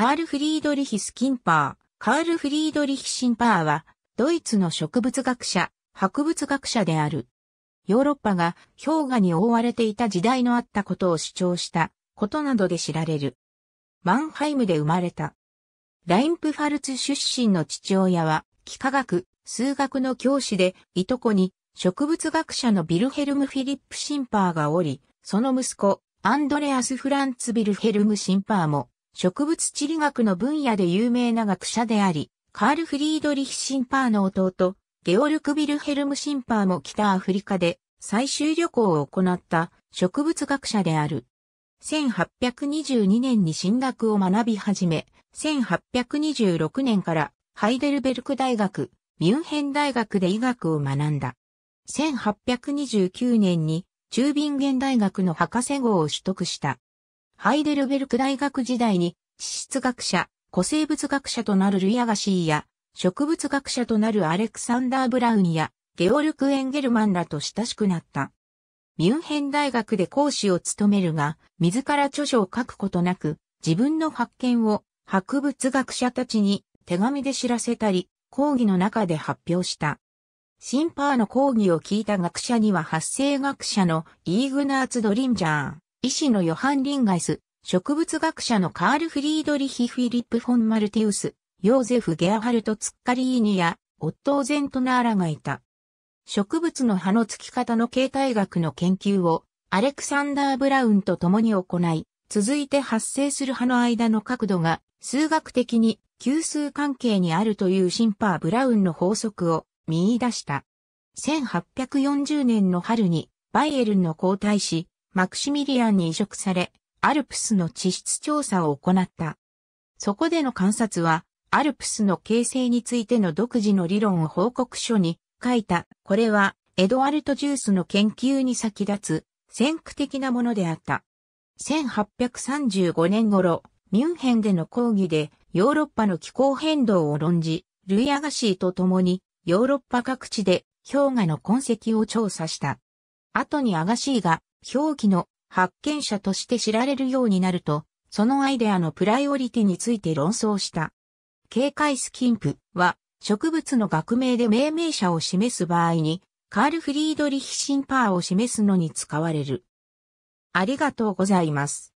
カール・フリードリヒ・スキンパー、カール・フリードリヒ・シンパーは、ドイツの植物学者、博物学者である。ヨーロッパが氷河に覆われていた時代のあったことを主張したことなどで知られる。マンハイムで生まれた。ラインプファルツ出身の父親は、幾何学、数学の教師で、いとこに植物学者のビルヘルム・フィリップ・シンパーがおり、その息子、アンドレアス・フランツ・ビルヘルム・シンパーも植物地理学の分野で有名な学者であり、カール・フリードリヒ・シンパーの弟、ゲオルク・ビルヘルム・シンパーも北アフリカで最終旅行を行った植物学者である。1822年に進学を学び始め、1826年からハイデルベルク大学、ミュンヘン大学で医学を学んだ。1829年に中ビンゲン大学の博士号を取得した。ハイデルベルク大学時代に、地質学者、古生物学者となるルイアガシーや、植物学者となるアレクサンダー・ブラウンや、ゲオルク・エンゲルマンらと親しくなった。ミュンヘン大学で講師を務めるが、自ら著書を書くことなく、自分の発見を博物学者たちに手紙で知らせたり、講義の中で発表した。シンパーの講義を聞いた学者には発生学者のイーグナーツ・ドリンジャー、医師のヨハン・リンガイス、植物学者のカール・フリードリヒ・フィリップ・フォン・マルティウス、ヨーゼフ・ゲアハルト・ツッカリーニや、オットー・ゼントナーラがいた。植物の葉の付き方の形態学の研究を、アレクサンダー・ブラウンと共に行い、続いて発生する葉の間の角度が、数学的に、級数関係にあるというシンパー・ブラウンの法則を見出した。1840年の春にバイエルンの皇太子マクシミリアンに移植され、アルプスの地質調査を行った。そこでの観察は、アルプスの形成についての独自の理論を報告書に書いた。これは、エドワルト・ジュースの研究に先立つ、先駆的なものであった。1835年頃、ミュンヘンでの講義で、ヨーロッパの気候変動を論じ、ルイ・アガシーと共に、ヨーロッパ各地で氷河の痕跡を調査した。後にアガシーが表記の発見者として知られるようになると、そのアイデアのプライオリティについて論争した。警戒スキンプは植物の学名で命名者を示す場合に、カール・フリードリヒ・シンパーを示すのに使われる。ありがとうございます。